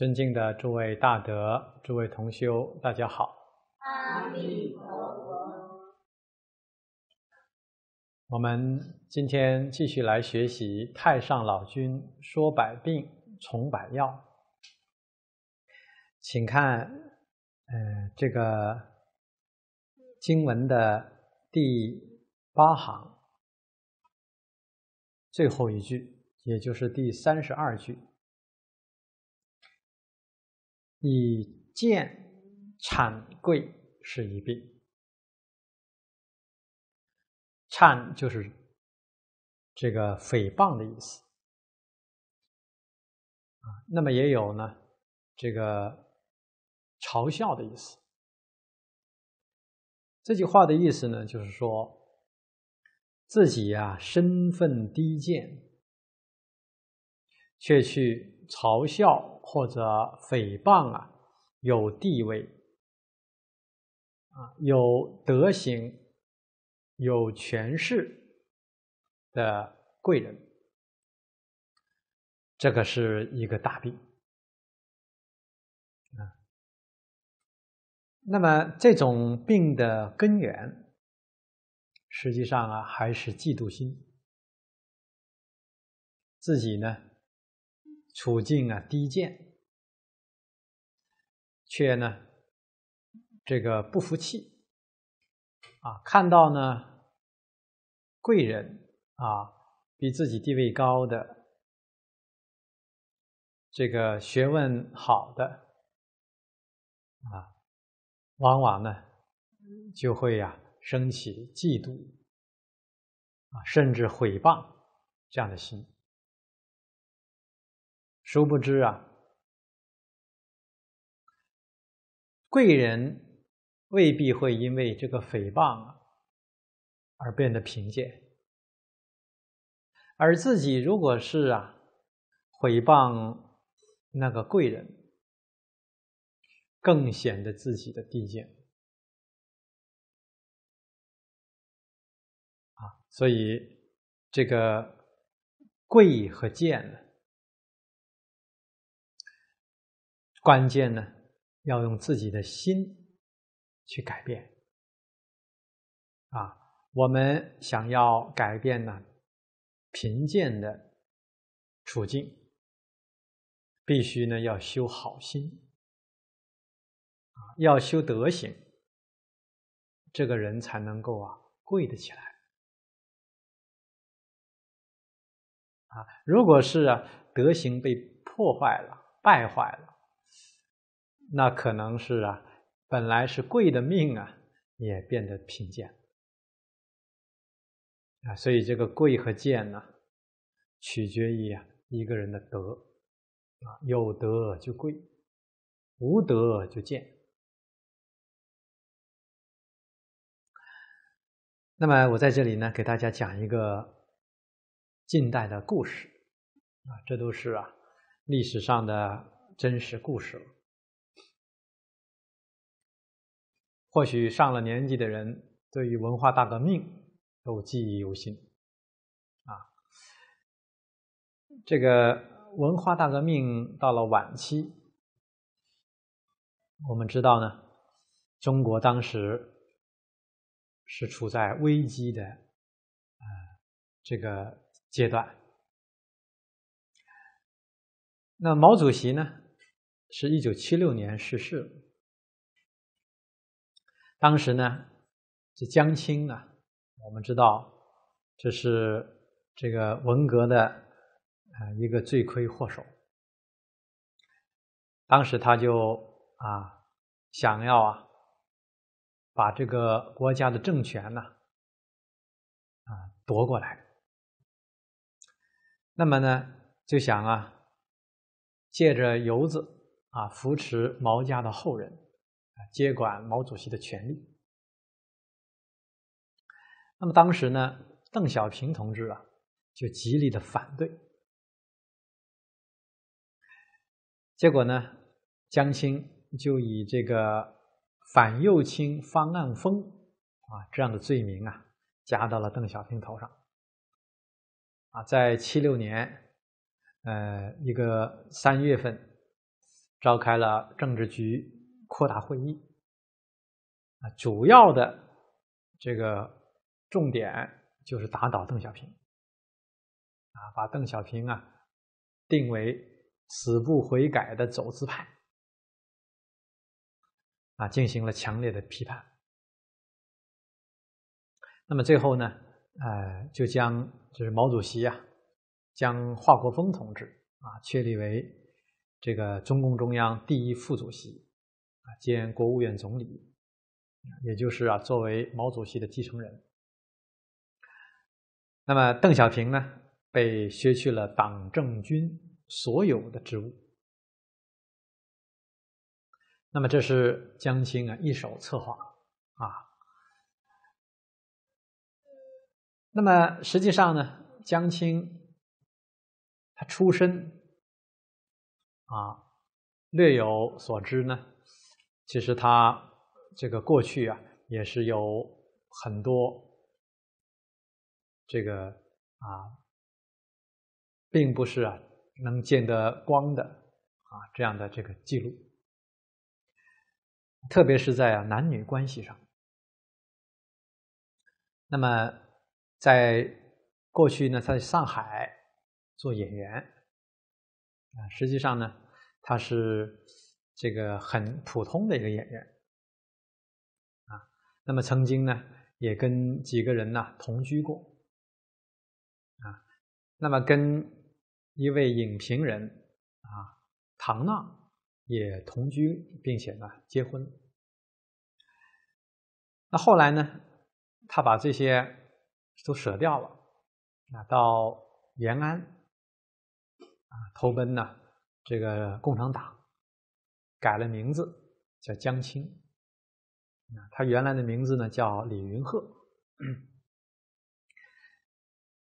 尊敬的诸位大德、诸位同修，大家好！阿弥陀佛。我们今天继续来学习《太上老君说百病从百药》，请看，嗯，这个经文的第八行最后一句，也就是第三十二句。以贱谄贵是一病，谄就是这个诽谤的意思啊，那么也有呢，这个嘲笑的意思。这句话的意思呢，就是说自己呀身份低贱，却去。嘲笑或者诽谤啊，有地位、啊有德行、有权势的贵人，这个是一个大病啊。那么这种病的根源，实际上啊还是嫉妒心，自己呢。处境啊低贱，却呢这个不服气啊，看到呢贵人啊比自己地位高的，这个学问好的啊，往往呢就会呀升起嫉妒啊，甚至毁谤这样的心。殊不知啊，贵人未必会因为这个诽谤啊而变得贫贱，而自己如果是啊毁谤那个贵人，更显得自己的低贱啊。所以这个贵和贱呢？关键呢，要用自己的心去改变。啊，我们想要改变呢贫贱的处境，必须呢要修好心，啊，要修德行，这个人才能够啊贵得起来。啊，如果是啊德行被破坏了、败坏了。那可能是啊，本来是贵的命啊，也变得贫贱啊。所以这个贵和贱呢，取决于啊一个人的德啊，有德就贵，无德就贱。那么我在这里呢，给大家讲一个近代的故事啊，这都是啊历史上的真实故事了。或许上了年纪的人对于文化大革命都记忆犹新，啊，这个文化大革命到了晚期，我们知道呢，中国当时是处在危机的啊这个阶段。那毛主席呢，是一九七六年逝世当时呢，这江青啊，我们知道，这是这个文革的啊一个罪魁祸首。当时他就啊想要啊把这个国家的政权呢啊夺过来，那么呢就想啊借着游子啊扶持毛家的后人。接管毛主席的权力，那么当时呢，邓小平同志啊，就极力的反对。结果呢，江青就以这个反右倾方案风啊这样的罪名啊，加到了邓小平头上。啊，在七六年，呃，一个三月份，召开了政治局。扩大会议啊，主要的这个重点就是打倒邓小平啊，把邓小平啊定为死不悔改的走资派啊，进行了强烈的批判。那么最后呢，呃，就将就是毛主席呀，将华国锋同志啊确立为这个中共中央第一副主席。兼国务院总理，也就是啊，作为毛主席的继承人。那么邓小平呢，被削去了党政军所有的职务。那么这是江青啊一手策划啊。那么实际上呢，江青他出身啊，略有所知呢。其实他这个过去啊，也是有很多这个啊，并不是啊能见得光的啊这样的这个记录，特别是在男女关系上。那么在过去呢，在上海做演员啊，实际上呢，他是。这个很普通的一个演员，啊，那么曾经呢，也跟几个人呢同居过，啊，那么跟一位影评人啊唐娜也同居，并且呢结婚。那后来呢，他把这些都舍掉了，啊，到延安啊投奔呢这个共产党。改了名字，叫江青。他原来的名字呢叫李云鹤。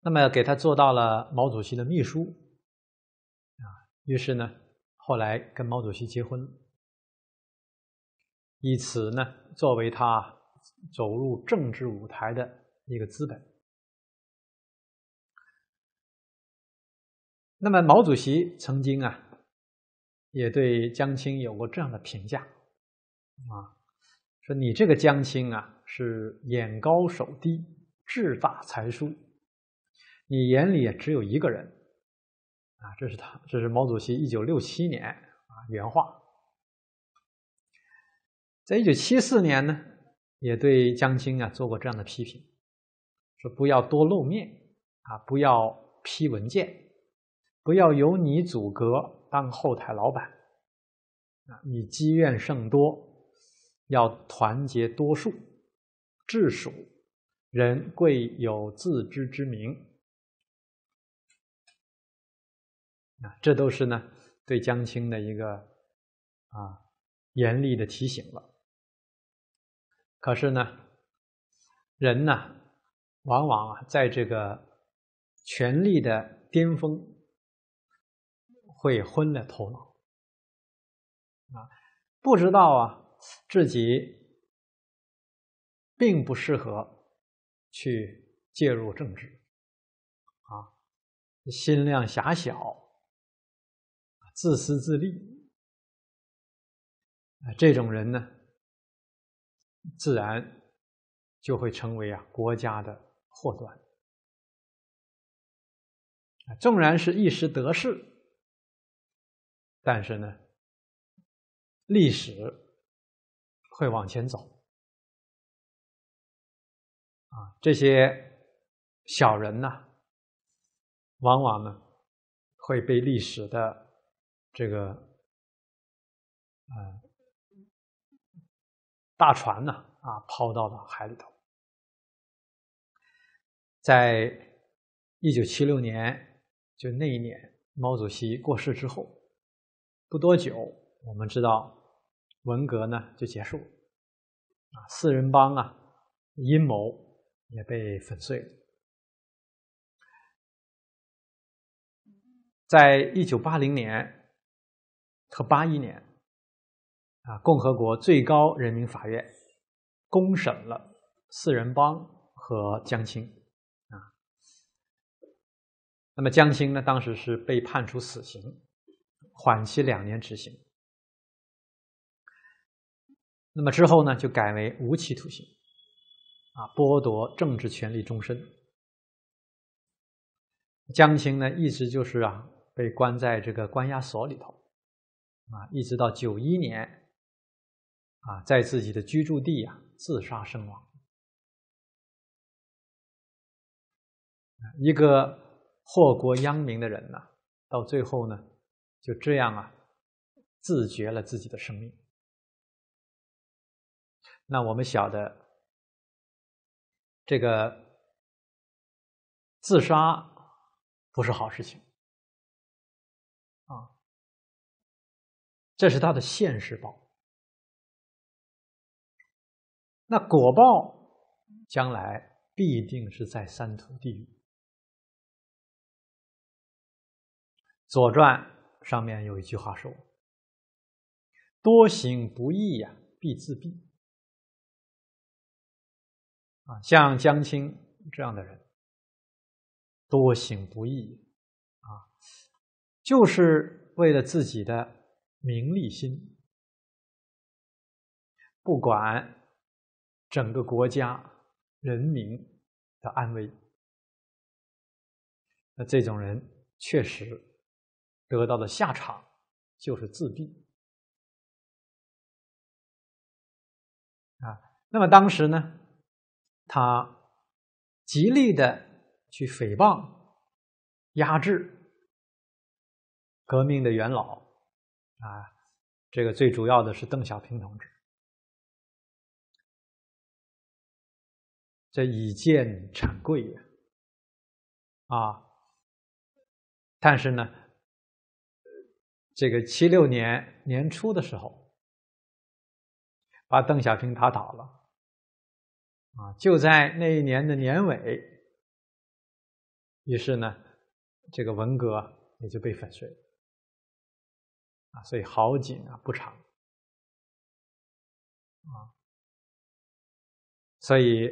那么给他做到了毛主席的秘书啊，于是呢后来跟毛主席结婚，以此呢作为他走入政治舞台的一个资本。那么毛主席曾经啊。也对江青有过这样的评价，啊，说你这个江青啊是眼高手低，智大才疏，你眼里只有一个人，啊，这是他，这是毛主席一九六七年啊原话。在一九七四年呢，也对江青啊做过这样的批评，说不要多露面，啊，不要批文件，不要由你阻隔。当后台老板，啊，你积怨甚多，要团结多数，治蜀人贵有自知之明，啊，这都是呢对江青的一个啊严厉的提醒了。可是呢，人呢，往往啊，在这个权力的巅峰。会昏了头脑，啊，不知道啊自己并不适合去介入政治，啊，心量狭小，自私自利，啊，这种人呢，自然就会成为啊国家的祸端，纵然是一时得势。但是呢，历史会往前走，啊，这些小人呢，往往呢会被历史的这个，嗯，大船呢啊抛到了海里头。在一九七六年，就那一年，毛主席过世之后。不多久，我们知道，文革呢就结束，啊，四人帮啊阴谋也被粉碎了。在一九八零年和八一年，啊，共和国最高人民法院公审了四人帮和江青，啊，那么江青呢当时是被判处死刑。缓期两年执行，那么之后呢，就改为无期徒刑，啊，剥夺政治权利终身。江青呢，一直就是啊，被关在这个关押所里头，啊，一直到九一年，啊，在自己的居住地啊，自杀身亡。一个祸国殃民的人呐，到最后呢。就这样啊，自绝了自己的生命。那我们晓得，这个自杀不是好事情啊。这是他的现世报。那果报将来必定是在三途地狱，《左传》。上面有一句话说：“多行不义呀，必自毙。”啊，像江青这样的人，多行不义啊，就是为了自己的名利心，不管整个国家人民的安危。那这种人确实。得到的下场就是自闭啊。那么当时呢，他极力的去诽谤、压制革命的元老啊，这个最主要的是邓小平同志，这以见谄贵呀啊，但是呢。这个七六年年初的时候，把邓小平打倒了，啊，就在那一年的年尾，于是呢，这个文革也就被粉碎了，啊，所以好景啊不长，啊，所以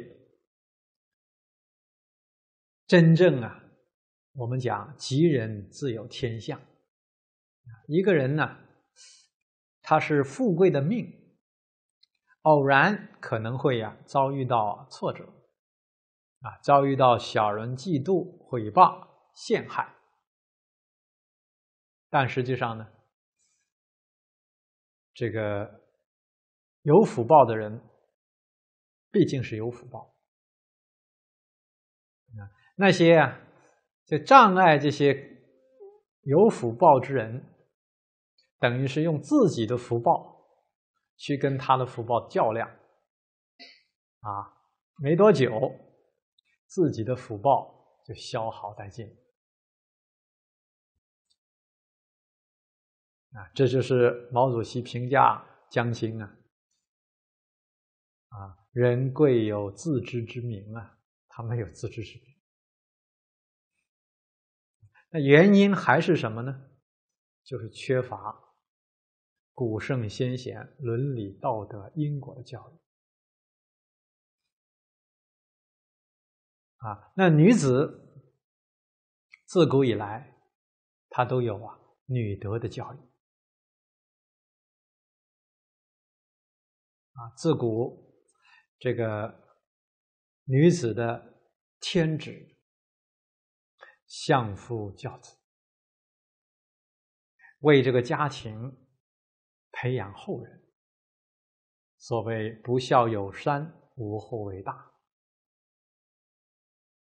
真正啊，我们讲吉人自有天相。一个人呢，他是富贵的命，偶然可能会呀遭遇到挫折，啊，遭遇到小人嫉妒、毁谤、陷害，但实际上呢，这个有福报的人毕竟是有福报，那些啊就障碍这些有福报之人。等于是用自己的福报去跟他的福报较量，啊，没多久，自己的福报就消耗殆尽，啊，这就是毛主席评价江青啊，啊，人贵有自知之明啊，他没有自知之明，那原因还是什么呢？就是缺乏。古圣先贤伦理道德因果的教育啊，那女子自古以来她都有啊女德的教育啊，自古这个女子的天职相夫教子，为这个家庭。培养后人，所谓不孝有三，无后为大，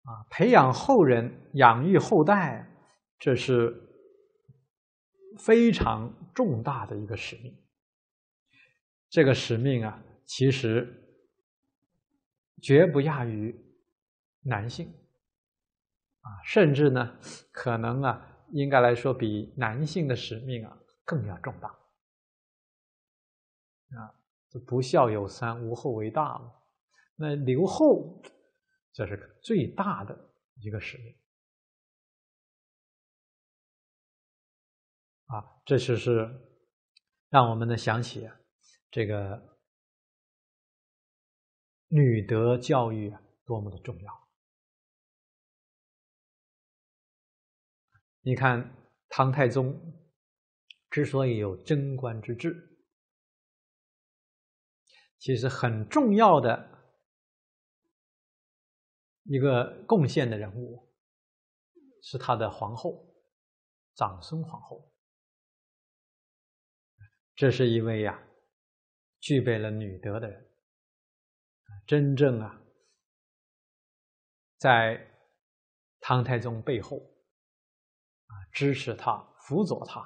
啊，培养后人、养育后代，这是非常重大的一个使命。这个使命啊，其实绝不亚于男性，啊，甚至呢，可能啊，应该来说，比男性的使命啊，更要重大。啊，这不孝有三，无后为大嘛。那留后，这是最大的一个使命。啊，这就是让我们呢想起这个女德教育多么的重要。你看，唐太宗之所以有贞观之治。其实很重要的一个贡献的人物是他的皇后长孙皇后，这是一位呀具备了女德的人，真正啊在唐太宗背后啊支持他、辅佐他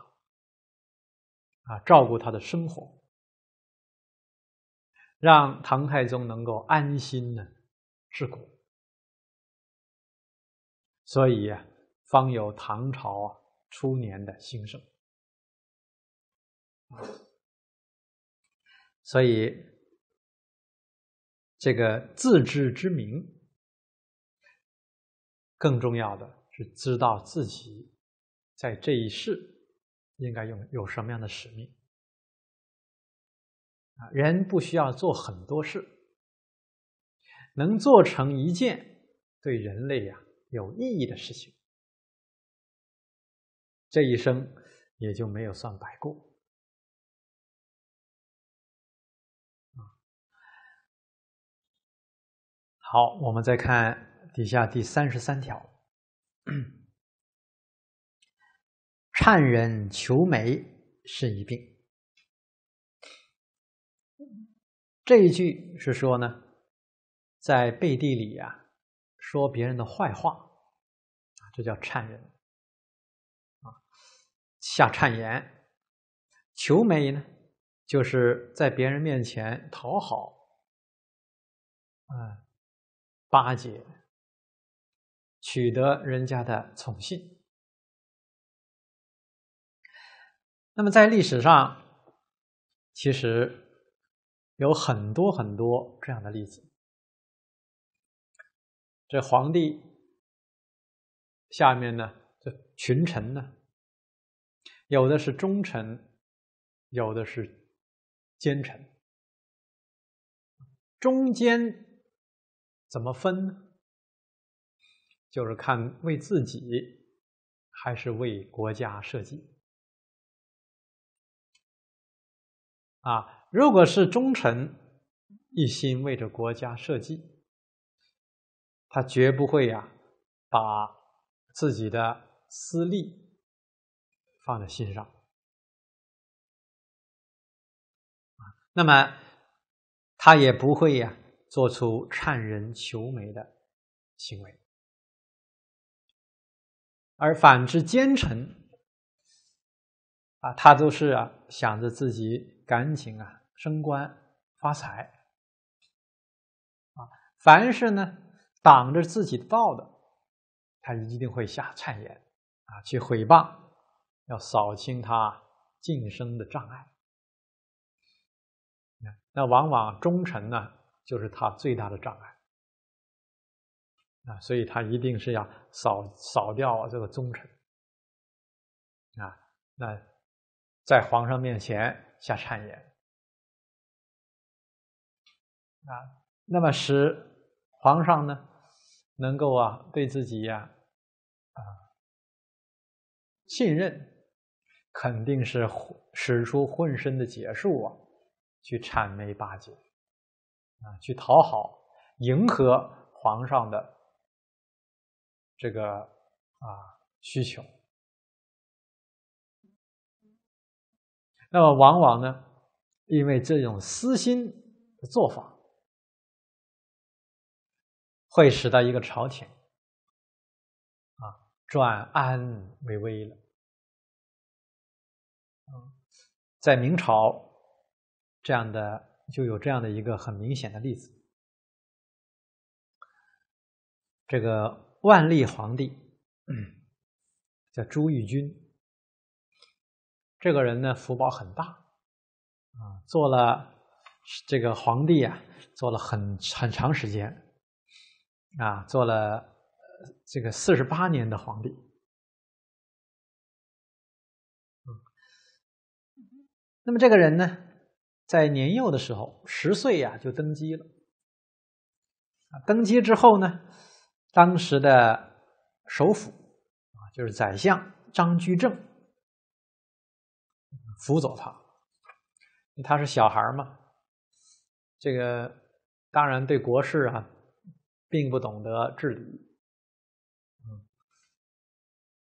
啊照顾他的生活。让唐太宗能够安心呢治国，所以呀，方有唐朝初年的兴盛。所以，这个自知之明，更重要的是知道自己在这一世应该用有什么样的使命。人不需要做很多事，能做成一件对人类呀有意义的事情，这一生也就没有算白过。好，我们再看底下第三十三条：善人求美是一病。这一句是说呢，在背地里呀说别人的坏话啊，这叫谗人啊，下谗言；求美呢，就是在别人面前讨好啊，巴结，取得人家的宠信。那么在历史上，其实。有很多很多这样的例子。这皇帝下面呢，这群臣呢，有的是忠臣，有的是奸臣。中间怎么分呢？就是看为自己还是为国家设计。啊。如果是忠臣，一心为着国家社稷，他绝不会呀把自己的私利放在心上，那么他也不会呀做出趁人求美的行为，而反之，奸臣啊，他都是啊想着自己赶紧啊。升官发财啊！凡是呢挡着自己道的，他一定会下谗言啊，去毁谤，要扫清他晋升的障碍。那往往忠臣呢，就是他最大的障碍啊，所以他一定是要扫扫掉这个忠臣啊。那在皇上面前下谗言。啊，那么使皇上呢，能够啊对自己呀，啊信任，肯定是使出浑身的解数啊，去谄媚巴结，啊，去讨好迎合皇上的这个啊需求。那么往往呢，因为这种私心的做法。会使到一个朝廷，啊，转安为危了。在明朝这样的就有这样的一个很明显的例子。这个万历皇帝叫朱翊钧，这个人呢福报很大，啊，做了这个皇帝啊，做了很很长时间。啊，做了这个四十八年的皇帝。那么这个人呢，在年幼的时候，十岁呀就登基了。登基之后呢，当时的首辅啊，就是宰相张居正辅佐他，他是小孩嘛，这个当然对国事啊。并不懂得治理，嗯，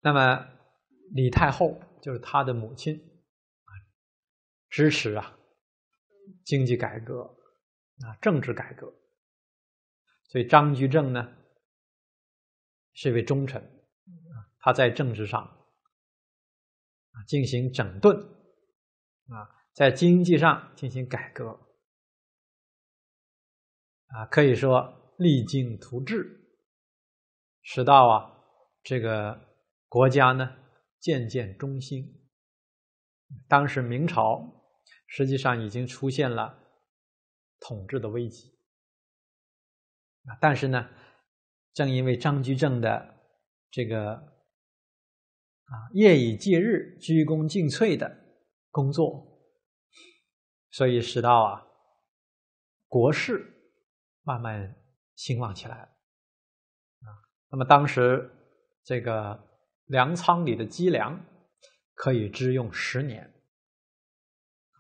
那么李太后就是他的母亲支持啊经济改革啊政治改革，所以张居正呢是一位忠臣他在政治上进行整顿啊，在经济上进行改革啊，可以说。励精图治，使到啊这个国家呢渐渐中兴。当时明朝实际上已经出现了统治的危机，但是呢，正因为张居正的这个啊夜以继日、鞠躬尽瘁的工作，所以使到啊国事慢慢。兴旺起来了，啊，那么当时这个粮仓里的积粮可以支用十年，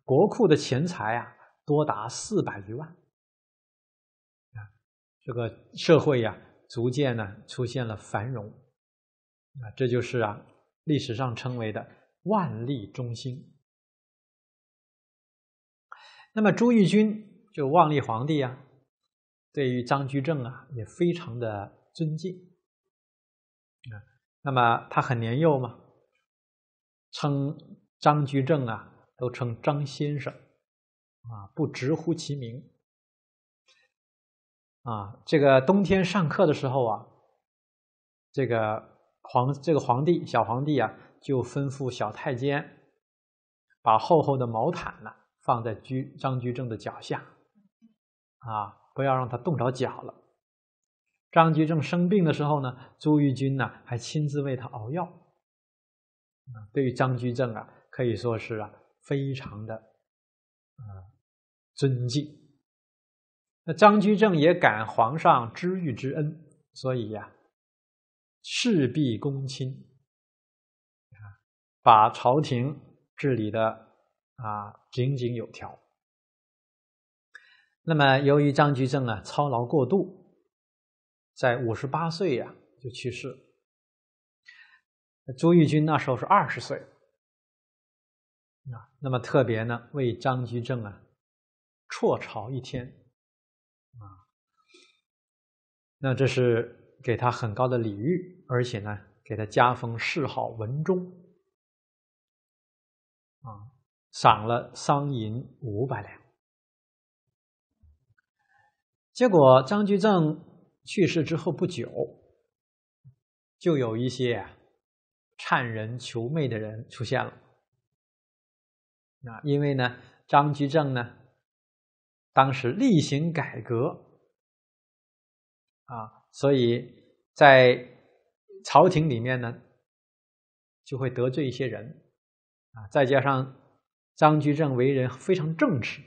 国库的钱财啊多达四百余万，啊，这个社会呀逐渐呢出现了繁荣，啊，这就是啊历史上称为的万历中兴。那么朱翊钧就万历皇帝啊。对于张居正啊，也非常的尊敬啊。那么他很年幼嘛，称张居正啊，都称张先生啊，不直呼其名啊。这个冬天上课的时候啊，这个皇这个皇帝小皇帝啊，就吩咐小太监把厚厚的毛毯呢放在居张居正的脚下啊。不要让他冻着脚了。张居正生病的时候呢，朱玉君呢还亲自为他熬药。对于张居正啊，可以说是啊非常的啊尊敬。那张居正也感皇上知遇之恩，所以呀，事必躬亲，把朝廷治理的啊井井有条。那么，由于张居正啊操劳过度，在五十八岁呀就去世了。朱翊钧那时候是二十岁，啊，那么特别呢为张居正啊辍朝一天，啊，那这是给他很高的礼遇，而且呢给他加封谥号文忠，啊，赏了商银五百两。结果张居正去世之后不久，就有一些颤人求媚的人出现了。那因为呢，张居正呢当时例行改革，啊，所以在朝廷里面呢就会得罪一些人。啊，再加上张居正为人非常正直、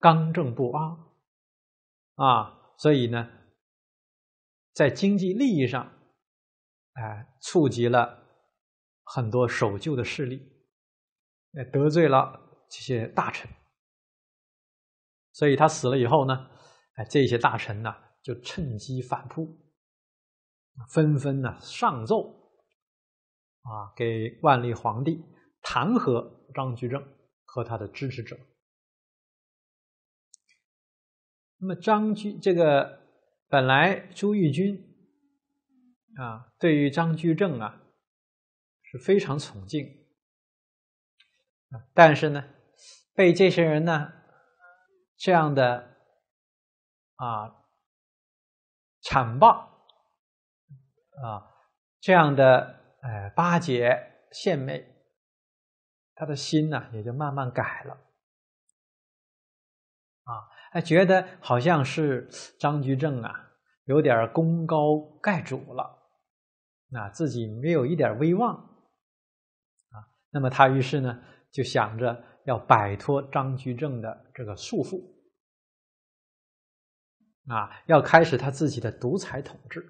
刚正不阿。啊，所以呢，在经济利益上，哎，触及了很多守旧的势力，哎，得罪了这些大臣，所以他死了以后呢，哎，这些大臣呢就趁机反扑，纷纷呢上奏，啊，给万历皇帝弹劾张居正和他的支持者。那么张居这个本来朱翊钧啊，对于张居正啊是非常崇敬啊，但是呢，被这些人呢这样的啊惨暴啊这样的哎巴结献媚，他的心呢也就慢慢改了。他觉得好像是张居正啊，有点功高盖主了，啊，自己没有一点威望，啊，那么他于是呢就想着要摆脱张居正的这个束缚，啊，要开始他自己的独裁统治，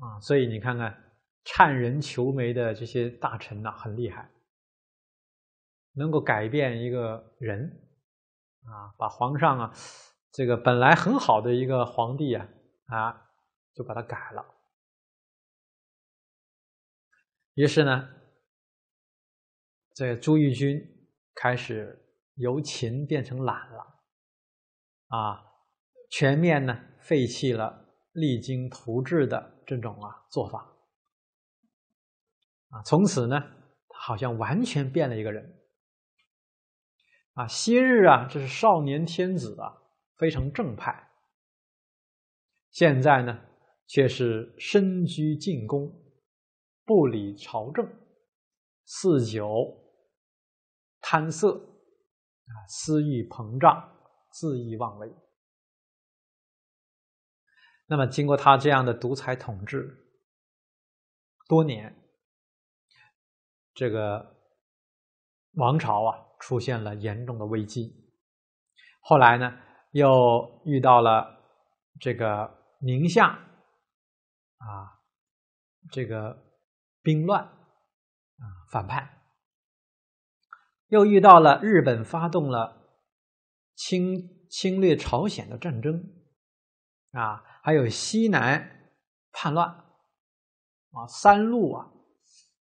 啊，所以你看看，谄人求媒的这些大臣呐，很厉害，能够改变一个人。啊，把皇上啊，这个本来很好的一个皇帝啊，啊，就把他改了。于是呢，这朱翊钧开始由勤变成懒了，啊，全面呢废弃了励精图治的这种啊做法，啊，从此呢，他好像完全变了一个人。啊，昔日啊，这是少年天子啊，非常正派。现在呢，却是身居禁宫，不理朝政，嗜酒、贪色，啊，私欲膨胀，恣意妄为。那么，经过他这样的独裁统治多年，这个王朝啊。出现了严重的危机，后来呢，又遇到了这个宁夏啊，这个兵乱啊，反叛，又遇到了日本发动了侵侵略朝鲜的战争啊，还有西南叛乱啊，三路啊，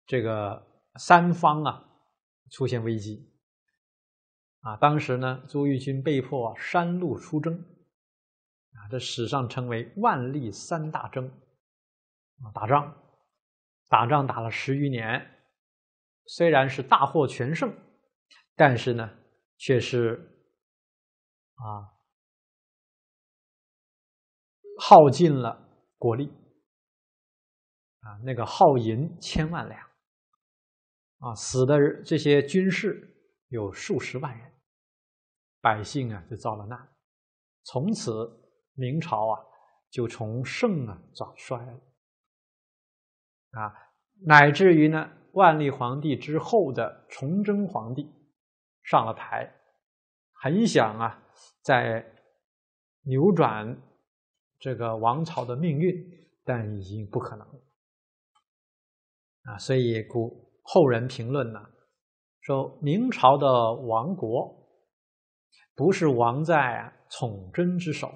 这个三方啊，出现危机。啊，当时呢，朱玉军被迫山路出征，啊，这史上称为万历三大征，啊，打仗，打仗打了十余年，虽然是大获全胜，但是呢，却是啊，耗尽了国力，啊，那个耗银千万两，啊，死的这些军士有数十万人。百姓啊，就遭了难，从此明朝啊就从盛啊转衰了，啊，乃至于呢，万历皇帝之后的崇祯皇帝上了台，很想啊在扭转这个王朝的命运，但已经不可能了，啊，所以古后人评论呢，说明朝的亡国。不是亡在啊，崇祯之手，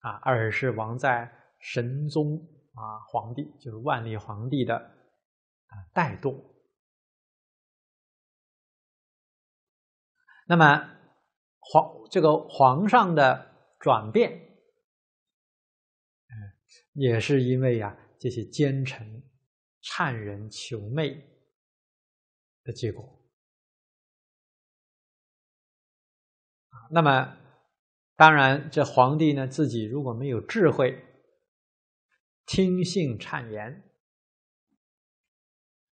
啊，而是亡在神宗啊，皇帝就是万历皇帝的啊带动。那么皇这个皇上的转变，嗯，也是因为呀，这些奸臣颤人求媚的结果。那么，当然，这皇帝呢自己如果没有智慧，听信谗言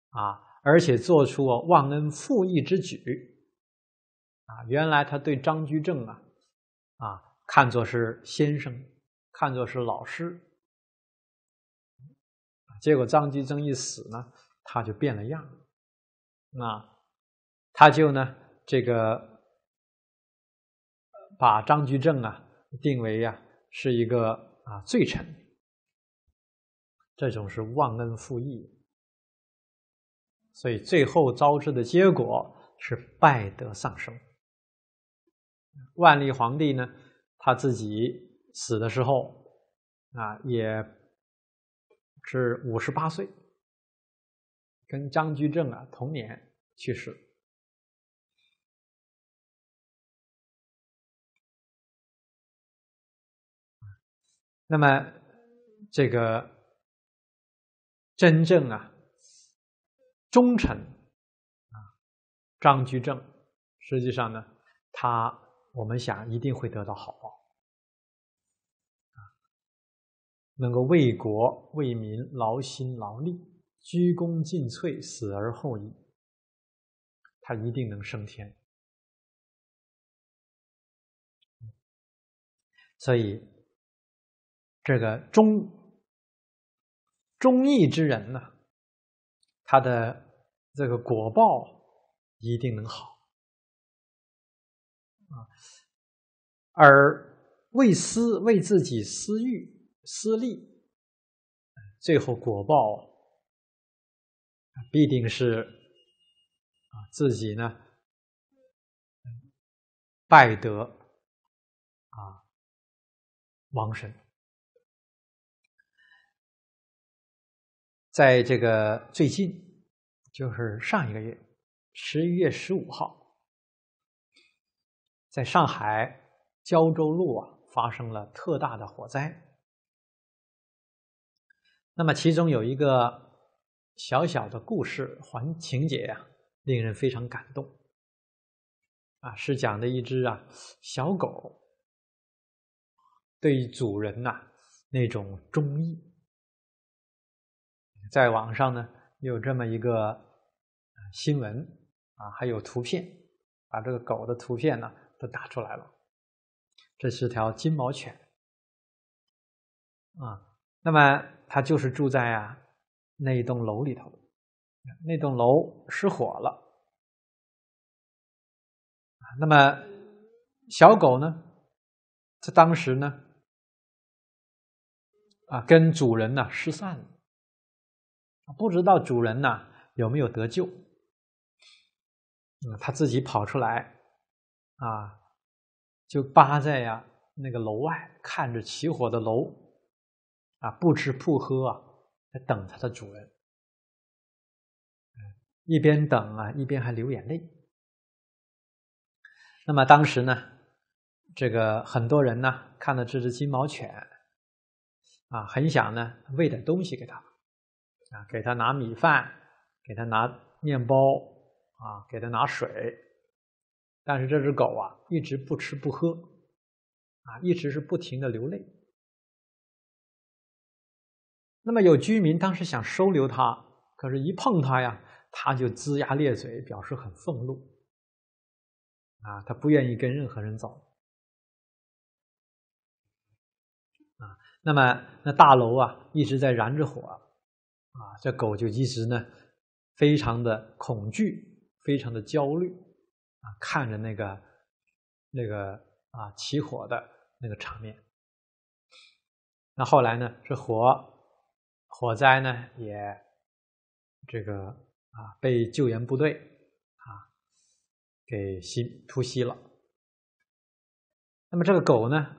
啊，而且做出忘恩负义之举啊，原来他对张居正啊啊看作是先生，看作是老师，结果张居正一死呢，他就变了样，那他就呢这个。把张居正啊定为啊是一个啊罪臣，这种是忘恩负义，所以最后招致的结果是败德丧生。万历皇帝呢，他自己死的时候啊也是五十八岁，跟张居正啊同年去世。那么，这个真正啊，忠诚啊，张居正，实际上呢，他我们想一定会得到好报，啊，能够为国为民劳心劳力，鞠躬尽瘁，死而后已，他一定能升天，所以。这个忠忠义之人呢，他的这个果报一定能好啊。而为私为自己私欲私利，最后果报必定是啊自己呢败德啊亡身。在这个最近，就是上一个月，十一月十五号，在上海胶州路啊发生了特大的火灾。那么其中有一个小小的故事环情节呀，令人非常感动。啊，是讲的一只啊小狗，对主人呐那种忠义。在网上呢，有这么一个新闻啊，还有图片，把这个狗的图片呢都打出来了。这是条金毛犬啊，那么它就是住在啊那一栋楼里头那栋楼失火了。那么小狗呢，在当时呢，啊，跟主人呢失散了。不知道主人呢有没有得救？嗯，他自己跑出来，啊，就扒在呀那个楼外看着起火的楼，啊，不吃不喝啊，在等他的主人，一边等啊一边还流眼泪。那么当时呢，这个很多人呢看到这只金毛犬，啊，很想呢喂点东西给它。啊，给他拿米饭，给他拿面包，啊，给他拿水，但是这只狗啊，一直不吃不喝，啊，一直是不停的流泪。那么有居民当时想收留它，可是一碰它呀，它就龇牙咧嘴，表示很愤怒。啊，它不愿意跟任何人走。啊，那么那大楼啊，一直在燃着火。啊，这狗就一直呢，非常的恐惧，非常的焦虑，啊，看着那个，那个啊起火的那个场面。那后来呢，这火火灾呢也，这个啊被救援部队啊给吸突袭了。那么这个狗呢，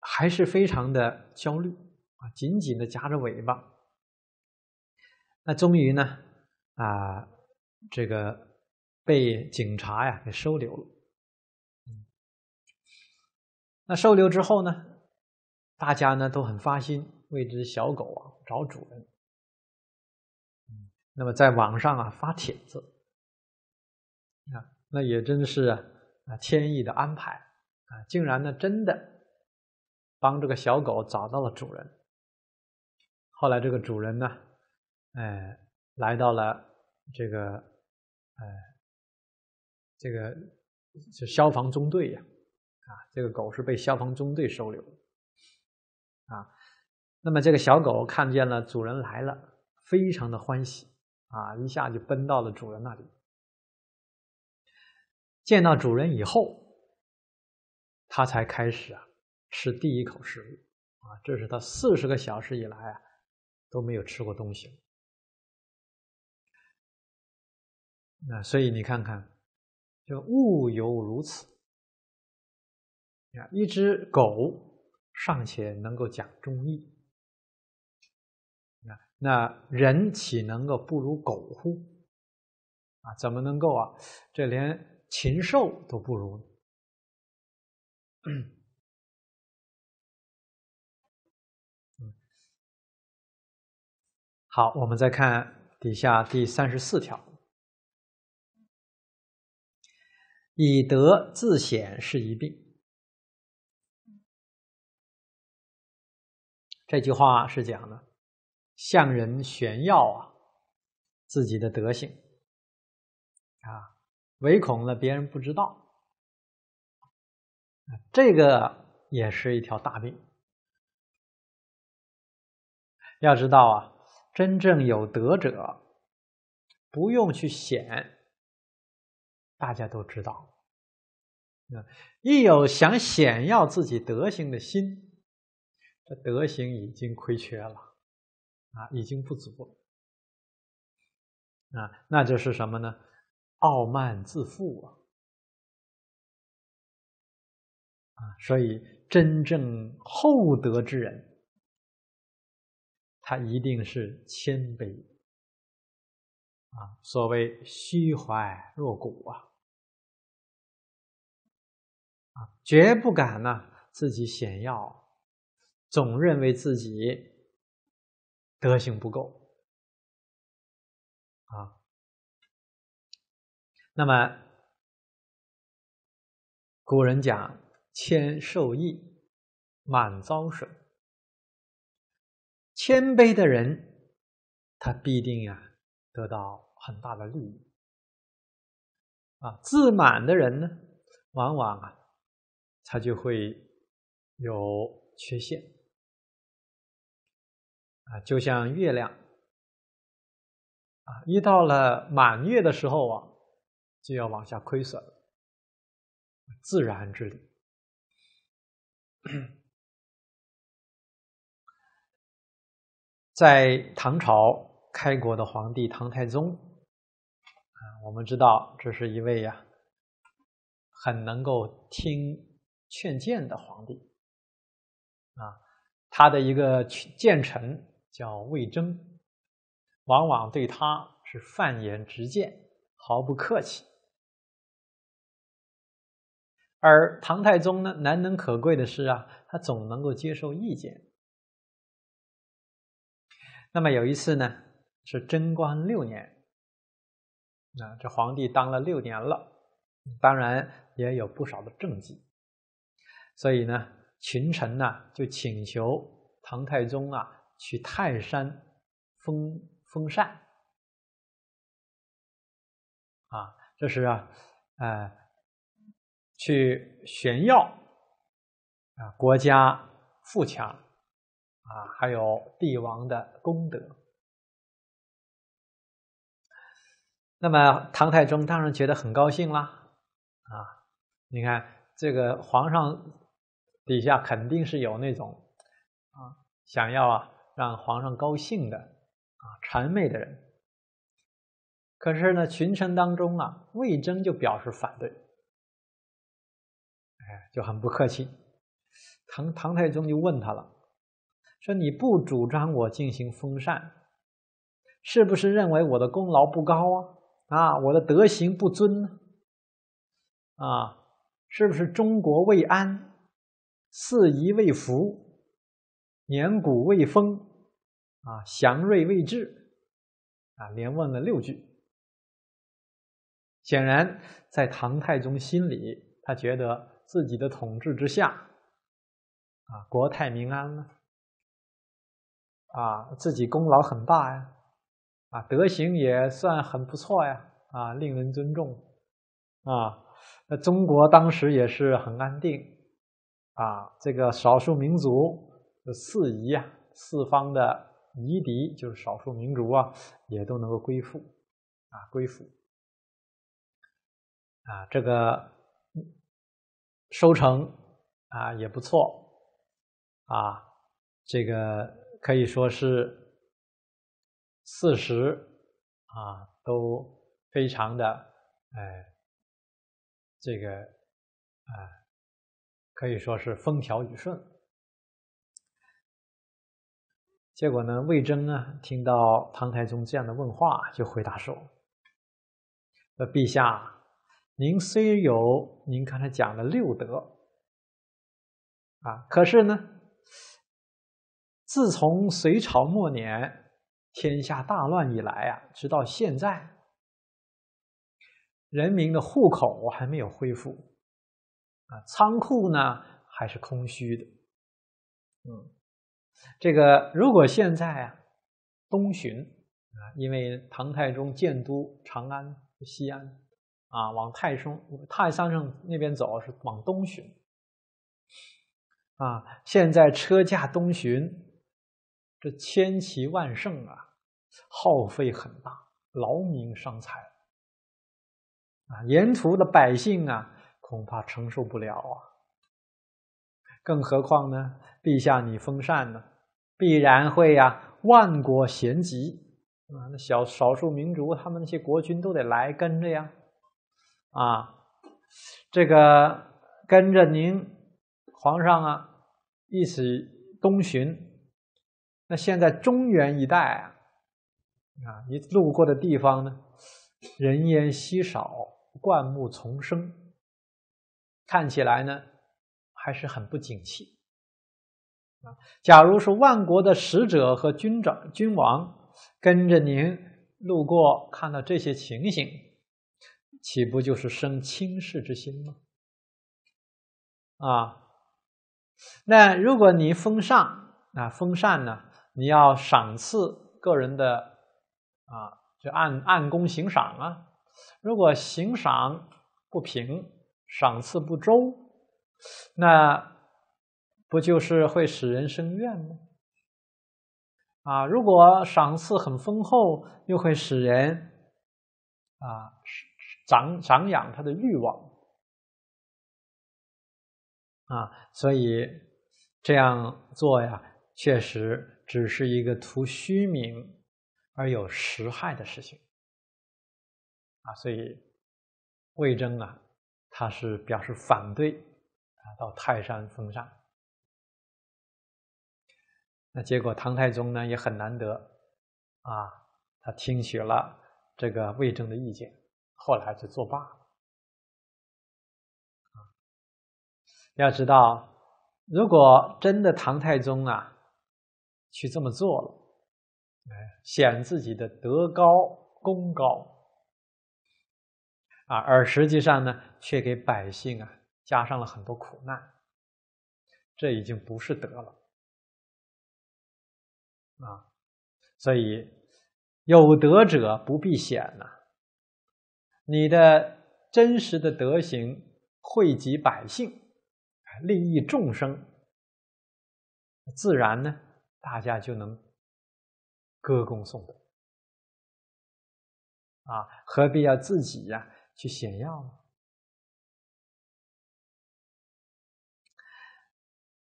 还是非常的焦虑啊，紧紧的夹着尾巴。那终于呢，啊，这个被警察呀给收留了。那收留之后呢，大家呢都很发心，为只小狗啊找主人。那么在网上啊发帖子，啊，那也真是啊天意的安排啊，竟然呢真的帮这个小狗找到了主人。后来这个主人呢。哎，来到了这个，哎，这个是消防中队呀，啊，这个狗是被消防中队收留，啊，那么这个小狗看见了主人来了，非常的欢喜，啊，一下就奔到了主人那里。见到主人以后，它才开始啊吃第一口食物，啊，这是它四十个小时以来啊都没有吃过东西了。那所以你看看，就物有如此啊！一只狗尚且能够讲忠义，那那人岂能够不如狗乎？啊，怎么能够啊？这连禽兽都不如。好，我们再看底下第三十四条。以德自显是一病，这句话是讲的，向人炫耀啊自己的德行啊，唯恐了别人不知道，这个也是一条大病。要知道啊，真正有德者不用去显。大家都知道，一有想显耀自己德行的心，这德行已经亏缺了，啊，已经不足了，啊，那就是什么呢？傲慢自负啊，啊，所以真正厚德之人，他一定是谦卑。啊，所谓虚怀若谷啊，啊，绝不敢呢自己显耀，总认为自己德行不够啊。那么古人讲，谦受益，满招损。谦卑的人，他必定呀得到。很大的利益啊！自满的人呢，往往啊，他就会有缺陷啊。就像月亮啊，一到了满月的时候啊，就要往下亏损了。自然之理，在唐朝开国的皇帝唐太宗。我们知道，这是一位呀，很能够听劝谏的皇帝啊。他的一个谏臣叫魏征，往往对他是犯言直谏，毫不客气。而唐太宗呢，难能可贵的是啊，他总能够接受意见。那么有一次呢，是贞观六年。啊，这皇帝当了六年了，当然也有不少的政绩，所以呢，群臣呢就请求唐太宗啊去泰山封封禅，啊，这是啊，哎，去炫耀啊国家富强，啊还有帝王的功德。那么唐太宗当然觉得很高兴啦，啊，你看这个皇上底下肯定是有那种啊想要啊让皇上高兴的啊谄媚的人。可是呢，群臣当中啊，魏征就表示反对，哎，就很不客气。唐唐太宗就问他了，说你不主张我进行封禅，是不是认为我的功劳不高啊？啊，我的德行不尊呢？啊，是不是中国未安？四夷未服，年谷未丰，啊，祥瑞未至？啊，连问了六句。显然，在唐太宗心里，他觉得自己的统治之下，啊，国泰民安呢？啊，自己功劳很大呀。啊，德行也算很不错呀，啊，令人尊重，啊，那中国当时也是很安定，啊，这个少数民族四夷啊，四方的夷狄就是少数民族啊，也都能够归附，啊，归附，啊，这个收成啊也不错，啊，这个可以说是。四十啊，都非常的哎，这个哎，可以说是风调雨顺。结果呢，魏征呢听到唐太宗这样的问话，就回答说：“陛下，您虽有您刚才讲的六德啊，可是呢，自从隋朝末年。”天下大乱以来啊，直到现在，人民的户口还没有恢复，啊，仓库呢还是空虚的，嗯，这个如果现在啊东巡啊，因为唐太宗建都长安西安啊，往太松太山圣那边走是往东巡，啊，现在车驾东巡，这千奇万圣啊！耗费很大，劳民伤财啊！沿途的百姓啊，恐怕承受不了啊！更何况呢，陛下你封禅呢，必然会呀，万国咸集啊！那小少数民族他们那些国君都得来跟着呀！啊，这个跟着您皇上啊，一起东巡。那现在中原一带啊。啊，你路过的地方呢，人烟稀少，灌木丛生，看起来呢还是很不景气。啊，假如是万国的使者和君长、君王跟着您路过，看到这些情形，岂不就是生轻视之心吗？啊，那如果你封上，啊，封禅呢，你要赏赐个人的。啊，就按按功行赏啊！如果行赏不平，赏赐不周，那不就是会使人生怨吗？啊，如果赏赐很丰厚，又会使人啊长长养他的欲望啊，所以这样做呀，确实只是一个图虚名。而有实害的事情啊，所以魏征啊，他是表示反对啊，到泰山封禅。那结果唐太宗呢也很难得啊，他听取了这个魏征的意见，后来就作罢了。要知道，如果真的唐太宗啊去这么做了。显自己的德高功高啊，而实际上呢，却给百姓啊加上了很多苦难。这已经不是德了啊！所以有德者不必显呐。你的真实的德行惠及百姓，利益众生，自然呢，大家就能。歌功颂德啊，何必要自己呀去显耀呢？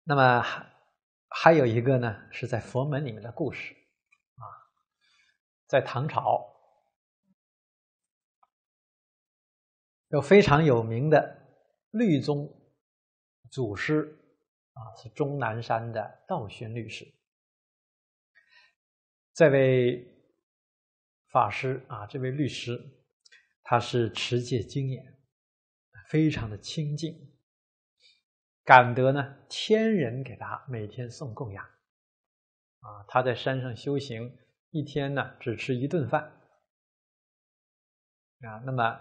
那么还还有一个呢，是在佛门里面的故事啊，在唐朝有非常有名的律宗祖师啊，是终南山的道玄律师。这位法师啊，这位律师，他是持戒精严，非常的清净，感得呢天人给他每天送供养。啊，他在山上修行，一天呢只吃一顿饭，啊，那么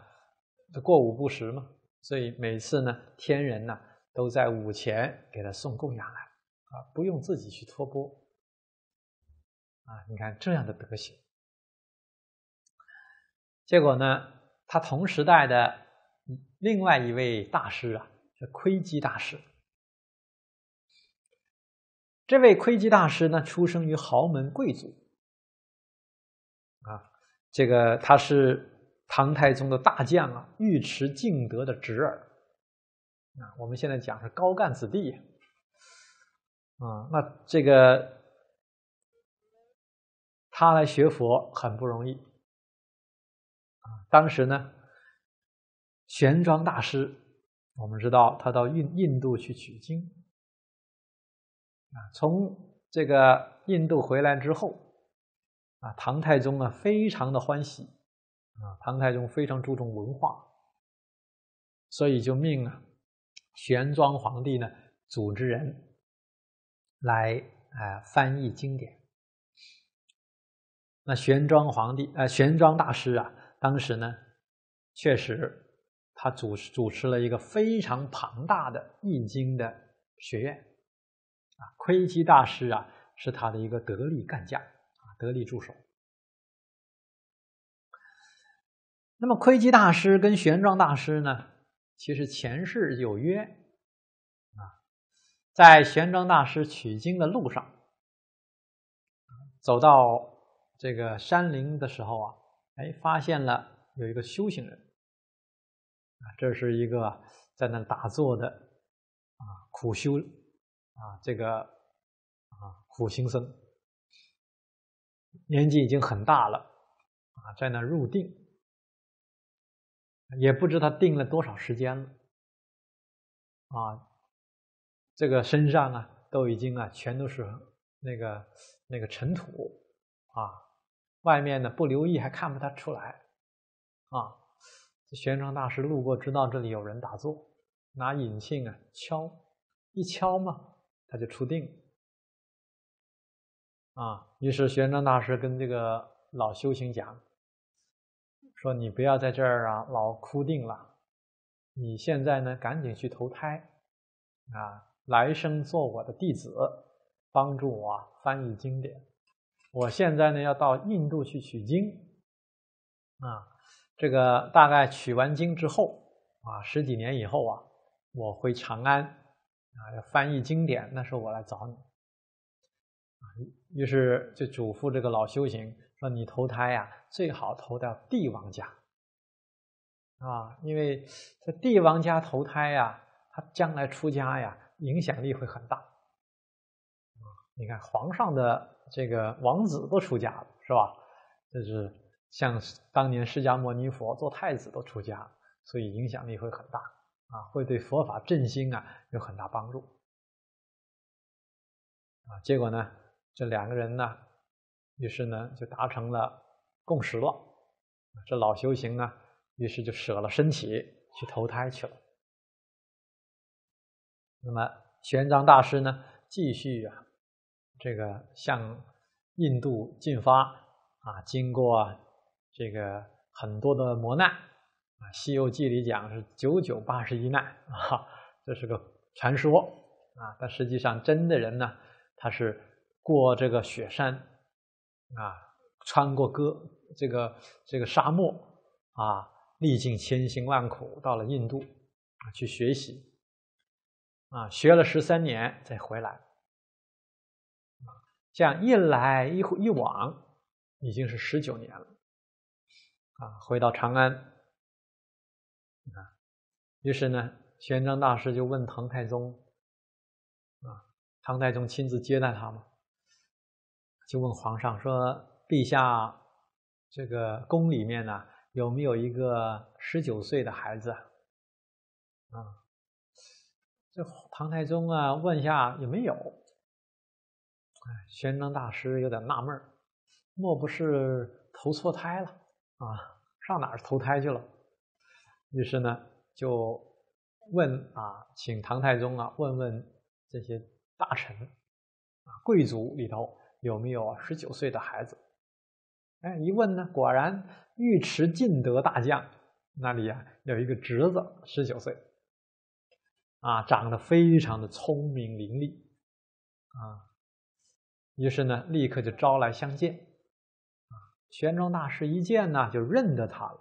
过午不食嘛，所以每次呢天人呢都在午前给他送供养来，啊，不用自己去托钵。啊，你看这样的德行，结果呢，他同时代的另外一位大师啊，是窥基大师。这位窥基大师呢，出生于豪门贵族，啊，这个他是唐太宗的大将啊，尉迟敬德的侄儿，啊，我们现在讲是高干子弟，啊，那这个。他来学佛很不容易啊！当时呢，玄奘大师，我们知道他到印印度去取经啊，从这个印度回来之后啊，唐太宗啊非常的欢喜啊，唐太宗非常注重文化，所以就命啊玄奘皇帝呢组织人来啊翻译经典。那玄奘皇帝，呃，玄奘大师啊，当时呢，确实他主主持了一个非常庞大的易经的学院，啊，窥基大师啊，是他的一个得力干将啊，得力助手。那么窥基大师跟玄奘大师呢，其实前世有约，啊，在玄奘大师取经的路上，走到。这个山林的时候啊，哎，发现了有一个修行人，啊，这是一个在那打坐的，啊，苦修，啊，这个，啊，苦行僧，年纪已经很大了，啊，在那入定，也不知他定了多少时间了，啊，这个身上啊都已经啊全都是那个那个尘土，啊。外面呢不留意还看不太出来，啊，玄奘大师路过知道这里有人打坐，拿引磬啊敲，一敲嘛他就出定，啊，于是玄奘大师跟这个老修行讲，说你不要在这儿啊老哭定了，你现在呢赶紧去投胎，啊来生做我的弟子，帮助我翻译经典。我现在呢要到印度去取经，啊，这个大概取完经之后，啊，十几年以后啊，我回长安，啊，要翻译经典，那时候我来找你，于是就嘱咐这个老修行说：“你投胎呀，最好投到帝王家，啊，因为在帝王家投胎呀，他将来出家呀，影响力会很大。”你看，皇上的这个王子都出家了，是吧？这是像当年释迦牟尼佛做太子都出家，所以影响力会很大啊，会对佛法振兴啊有很大帮助啊。结果呢，这两个人呢，于是呢就达成了共识了。这老修行呢，于是就舍了身体去投胎去了。那么玄奘大师呢，继续啊。这个向印度进发啊，经过这个很多的磨难啊，《西游记》里讲是九九八十一难啊，这是个传说啊。但实际上，真的人呢，他是过这个雪山啊，穿过戈这个这个沙漠啊，历尽千辛万苦，到了印度啊去学习啊，学了十三年再回来。这样一来一回一往，已经是十九年了，啊，回到长安，啊，于是呢，玄奘大师就问唐太宗，啊，唐太宗亲自接待他嘛，就问皇上说：“陛下，这个宫里面呢，有没有一个十九岁的孩子？”啊，这唐太宗啊，问一下有没有。玄奘大师有点纳闷莫不是投错胎了啊？上哪儿投胎去了？于是呢，就问啊，请唐太宗啊，问问这些大臣啊、贵族里头有没有十九岁的孩子？哎，一问呢，果然尉迟敬德大将那里啊有一个侄子十九岁，啊，长得非常的聪明伶俐啊。于是呢，立刻就招来相见，啊，玄奘大师一见呢，就认得他了，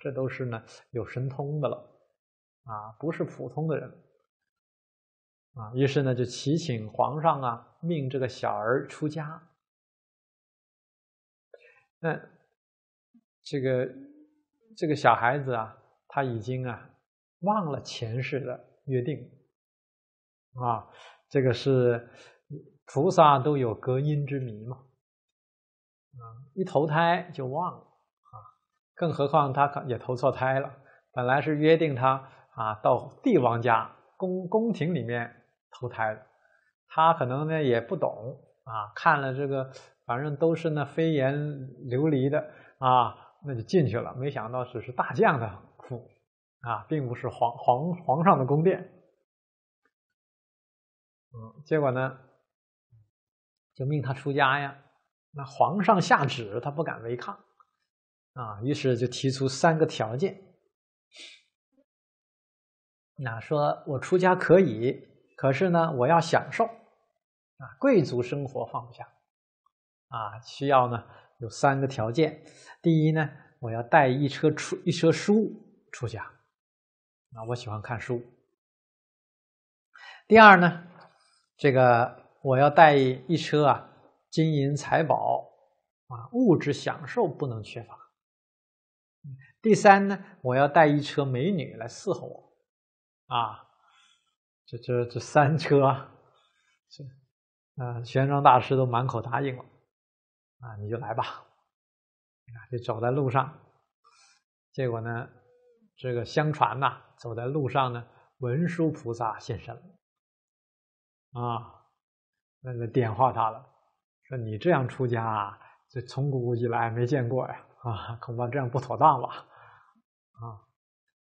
这都是呢有神通的了，啊，不是普通的人，啊，于是呢就祈请皇上啊，命这个小儿出家。那这个这个小孩子啊，他已经啊忘了前世的约定，啊，这个是。菩萨都有隔阴之谜嘛，啊，一投胎就忘了啊，更何况他可也投错胎了，本来是约定他啊到帝王家宫宫廷里面投胎的，他可能呢也不懂啊，看了这个反正都是那飞檐琉璃的啊，那就进去了，没想到只是大将的府啊，并不是皇皇皇上的宫殿，嗯，结果呢？命他出家呀？那皇上下旨，他不敢违抗啊。于是就提出三个条件。那说我出家可以，可是呢，我要享受啊，贵族生活放不下啊，需要呢有三个条件。第一呢，我要带一车出一车书出家，啊，我喜欢看书。第二呢，这个。我要带一车啊，金银财宝啊，物质享受不能缺乏。第三呢，我要带一车美女来伺候我啊！这这这三车，这啊，玄奘大师都满口答应了啊，你就来吧。你看，就走在路上，结果呢，这个相传呐，走在路上呢，文殊菩萨现身了啊。那个点化他了，说你这样出家，啊，这从古以来没见过呀，啊，恐怕这样不妥当吧，啊，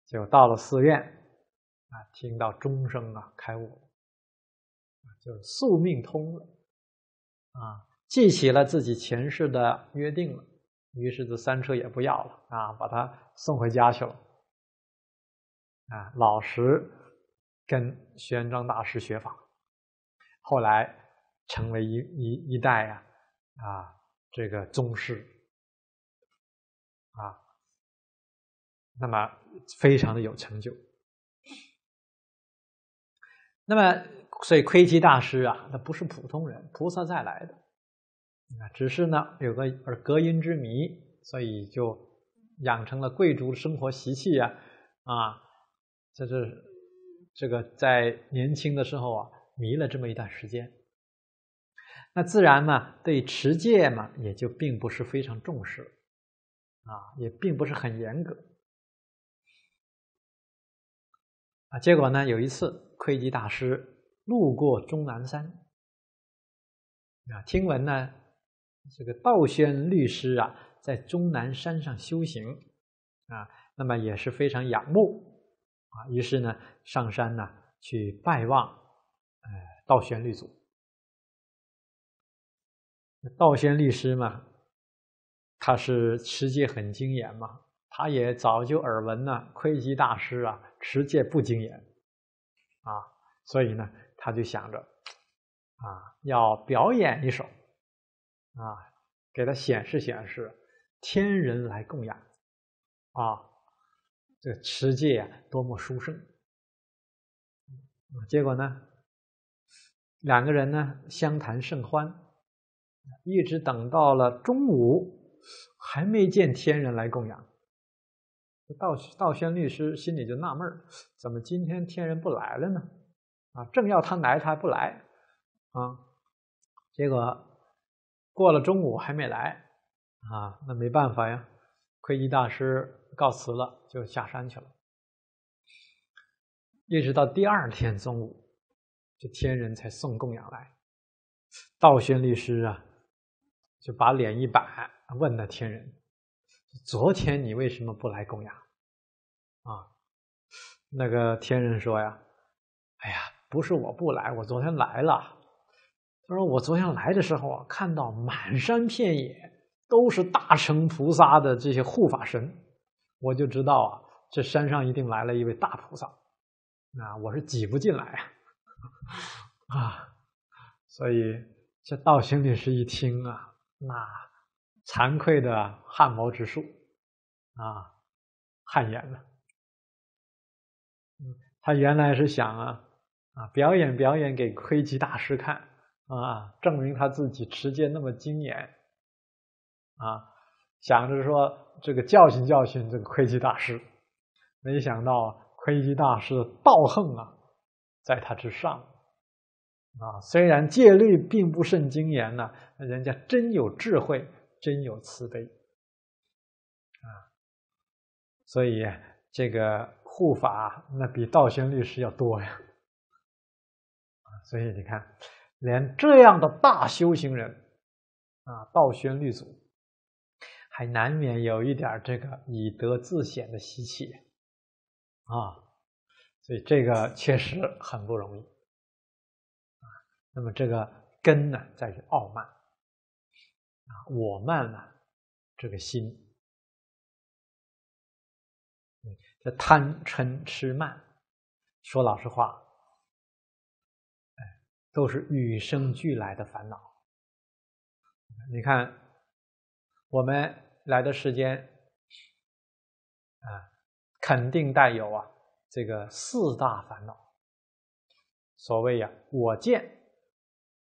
就到了寺院，啊，听到钟声啊，开悟，就是宿命通了，啊，记起了自己前世的约定了，于是这三车也不要了，啊，把他送回家去了，啊，老实跟玄奘大师学法，后来。成为一一一代啊，啊，这个宗师啊，那么非常的有成就。那么，所以窥基大师啊，他不是普通人，菩萨再来的，啊，只是呢有个而隔音之迷，所以就养成了贵族生活习气呀，啊，这是这个在年轻的时候啊，迷了这么一段时间。那自然呢，对持戒嘛，也就并不是非常重视，啊，也并不是很严格，啊，结果呢，有一次窥基大师路过终南山，啊，听闻呢，这个道宣律师啊，在终南山上修行，啊，那么也是非常仰慕，啊，于是呢，上山呢去拜望，呃，道宣律祖。道仙律师嘛，他是持戒很精严嘛，他也早就耳闻呢，窥基大师啊持戒不精严，啊，所以呢，他就想着，啊，要表演一手，啊，给他显示显示，天人来供养，啊，这持戒啊多么殊胜，结果呢，两个人呢相谈甚欢。一直等到了中午，还没见天人来供养。道道宣律师心里就纳闷怎么今天天人不来了呢？啊，正要他来，他还不来，啊！结果过了中午还没来，啊，那没办法呀。窥一大师告辞了，就下山去了。一直到第二天中午，这天人才送供养来。道宣律师啊。就把脸一板，问那天人：“昨天你为什么不来供养？”啊，那个天人说呀：“哎呀，不是我不来，我昨天来了。他说我昨天来的时候啊，看到满山遍野都是大乘菩萨的这些护法神，我就知道啊，这山上一定来了一位大菩萨，啊，我是挤不进来啊！啊，所以这道行里是一听啊。”那惭愧的汗毛直竖啊，汗颜了。嗯，他原来是想啊啊表演表演给窥机大师看啊，证明他自己持剑那么精严啊，想着说这个教训教训这个窥机大师，没想到窥机大师的暴横啊，在他之上。啊，虽然戒律并不甚精严呢，人家真有智慧，真有慈悲，啊，所以这个护法那比道宣律师要多呀，所以你看，连这样的大修行人，啊，道宣律祖，还难免有一点这个以德自显的习气，啊，所以这个确实很不容易。那么这个根呢，在于傲慢啊，我慢呢，这个心，这贪嗔痴慢，说老实话，都是与生俱来的烦恼。你看，我们来的时间啊，肯定带有啊这个四大烦恼。所谓呀，我见。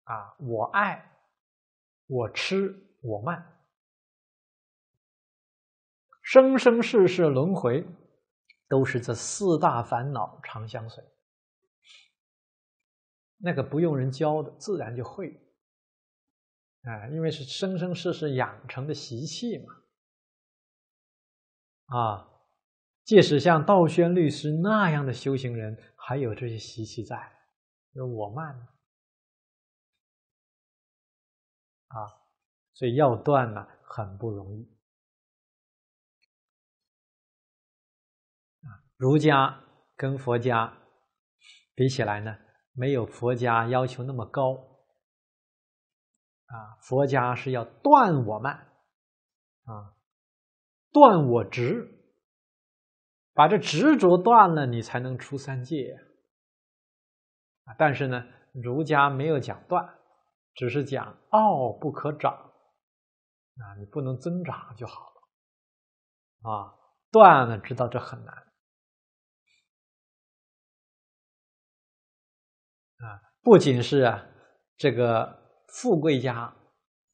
啊，我爱，我吃，我慢，生生世世轮回，都是这四大烦恼长相随。那个不用人教的，自然就会。啊，因为是生生世世养成的习气嘛。啊，即使像道宣律师那样的修行人，还有这些习气在。那我慢呢？啊，所以要断呢，很不容易。儒家跟佛家比起来呢，没有佛家要求那么高。啊，佛家是要断我慢，啊，断我执，把这执着断了，你才能出三界。啊，但是呢，儒家没有讲断。只是讲傲不可长，啊，你不能增长就好了，啊，断了知道这很难，啊，不仅是啊这个富贵家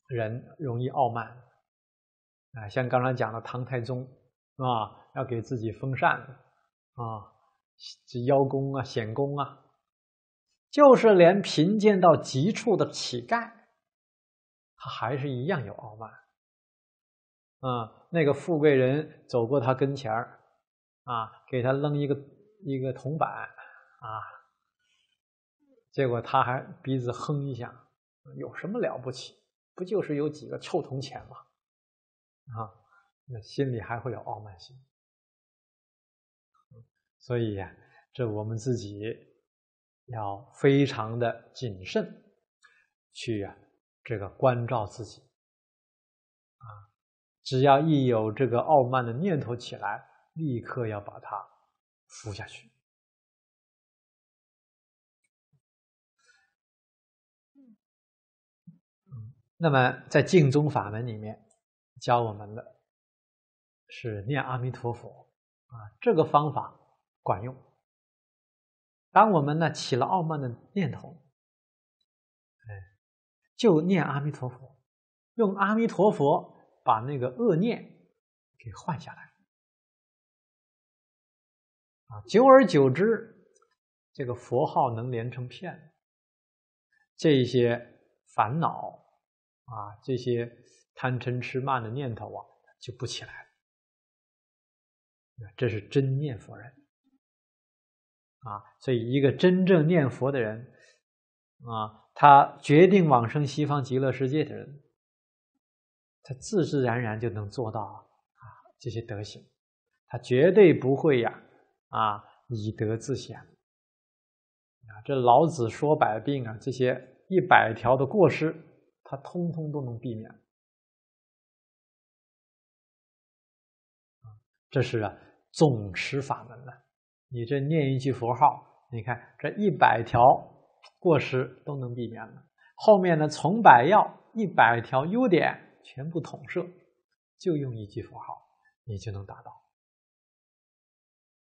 人容易傲慢，啊，像刚才讲的唐太宗啊，要给自己封禅啊，这邀功啊，显功啊。就是连贫贱到极处的乞丐，他还是一样有傲慢。啊，那个富贵人走过他跟前儿，啊，给他扔一个一个铜板，啊，结果他还鼻子哼一下，有什么了不起？不就是有几个臭铜钱吗？啊，那心里还会有傲慢心。所以呀，这我们自己。要非常的谨慎，去啊这个关照自己啊，只要一有这个傲慢的念头起来，立刻要把它扶下去。那么在净宗法门里面教我们的是念阿弥陀佛啊，这个方法管用。当我们呢起了傲慢的念头，哎，就念阿弥陀佛，用阿弥陀佛把那个恶念给换下来，啊，久而久之，这个佛号能连成片，这些烦恼啊，这些贪嗔痴慢的念头啊，就不起来了。这是真念佛人。啊，所以一个真正念佛的人，啊，他决定往生西方极乐世界的人，他自自然然就能做到啊这些德行，他绝对不会呀啊以德自显啊。这老子说百病啊，这些一百条的过失，他通通都能避免。这是啊，总持法门了。你这念一句佛号，你看这一百条过失都能避免了。后面呢，从百要一百条优点全部统摄，就用一句佛号，你就能达到。